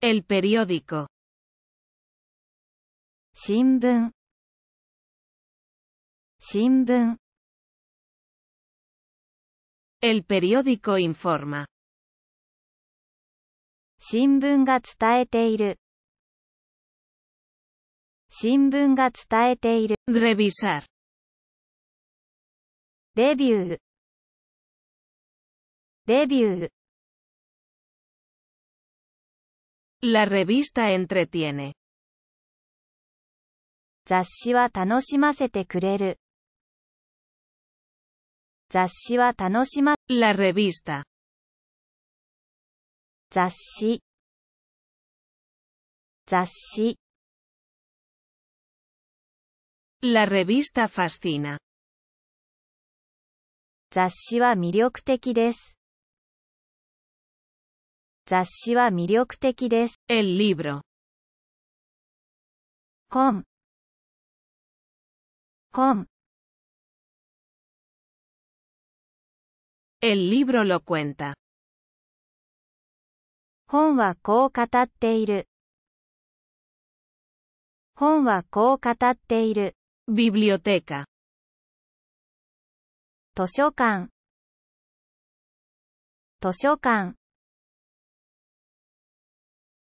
El periódico. Sinbun. Sinbun. El periódico informa. Sinbun ga tsta えている. Sinbun ga tsta えている. Revisar. Review. Review. La revista entretiene. 雑誌は楽しませてくれる。雑誌は楽しま、La revista. La revista fascina. 雑誌は魅力的です。雑誌は魅力的です。El libro 本本 El libro lo cuenta 本はこう語っている。本はこう語っている。biblioteca 図書館図書館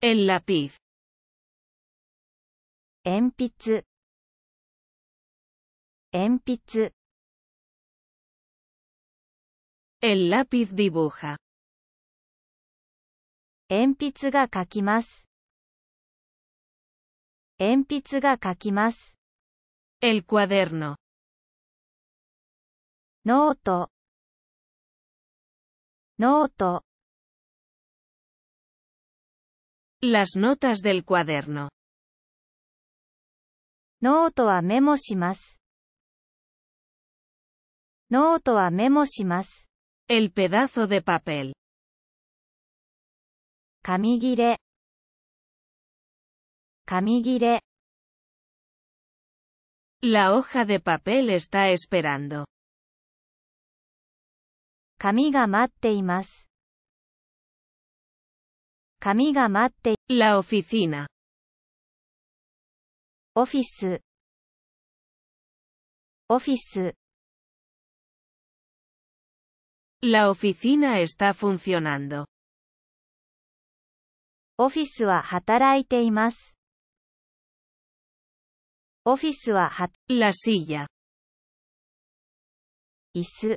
El lápiz. 鉛筆鉛筆 El lápiz dibuja. 鉛筆が描きます鉛筆が描きます El cuaderno. ノートノート Las notas del cuaderno. Noto a memo amemos a memo El pedazo de papel. Kamigire. Kamigire. La hoja de papel está esperando. matte imasu. Kamiga matte. La oficina. Office. Office. La oficina está funcionando. Office wa hataraite Office wa La silla. Isu.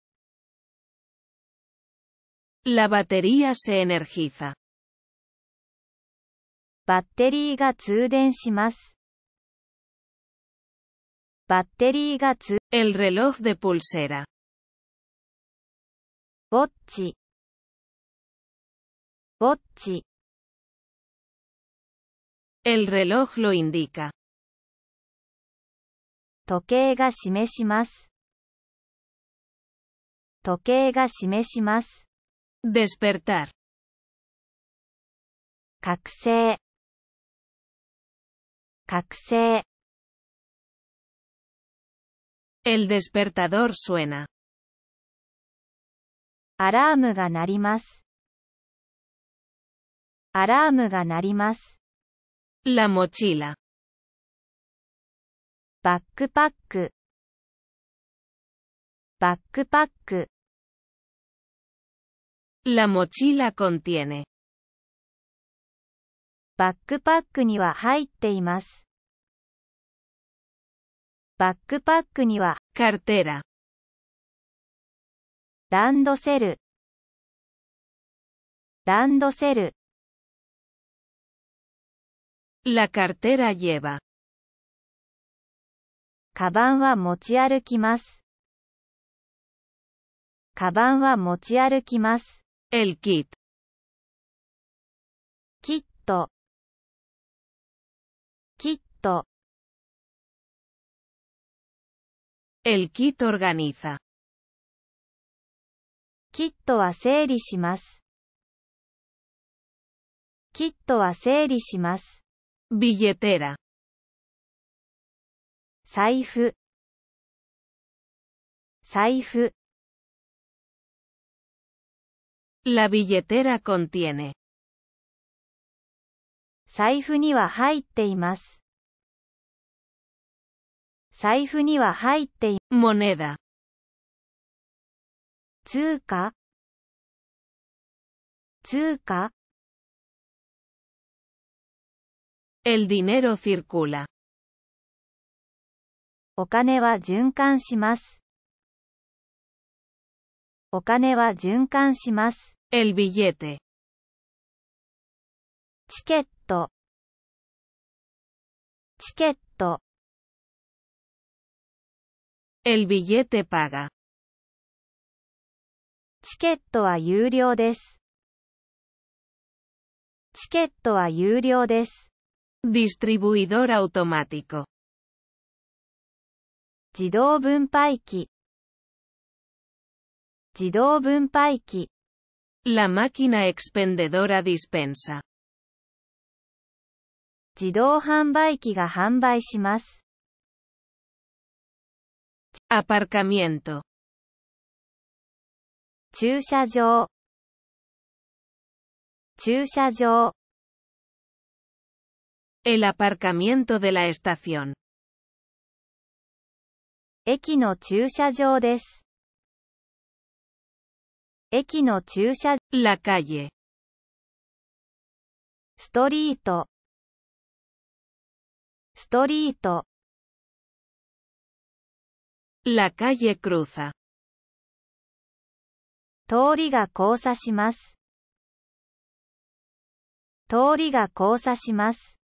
La batería se energiza. Batería batería El reloj de pulsera. Bocchi. El reloj lo indica. Toquega shimeshimasu. Toquega shimeshimasu despertar. Kakse. Kakse. El despertador suena. Alarm ga narimasu. Alarm ga narimasu. La mochila. Backpack. Backpack. La mochila contiene. バックパックには入っています。バックパックには、カルテラ。ランドセル。ランドセル。La cartera lleva. カバンは持ち歩きます。カバンは持ち歩きます。El kit. Kitto. Kitto. El kit organiza. Kitto wa seiri shimasu. Kitto wa seiri shimasu. Billetera. 財布財布 La billetera contiene. 財布には入っています。財布には入ってい、moneda。通貨通貨 El dinero circula. お金は循環します。お金は循環します。El billete. チケット。チケット。El billete paga. チケットは有料です。チケットは有料です。Distribuidor automático. 自動分配機。自動分配機 La máquina expendedora dispensa. 自動販売機が販売します。aparcamiento 駐車場駐車場 El aparcamiento de la estación 駅の駐車場です。駅の駐車、ラカ c a ストリート、ストリート。ラカ calle c 通りが交差します。通りが交差します。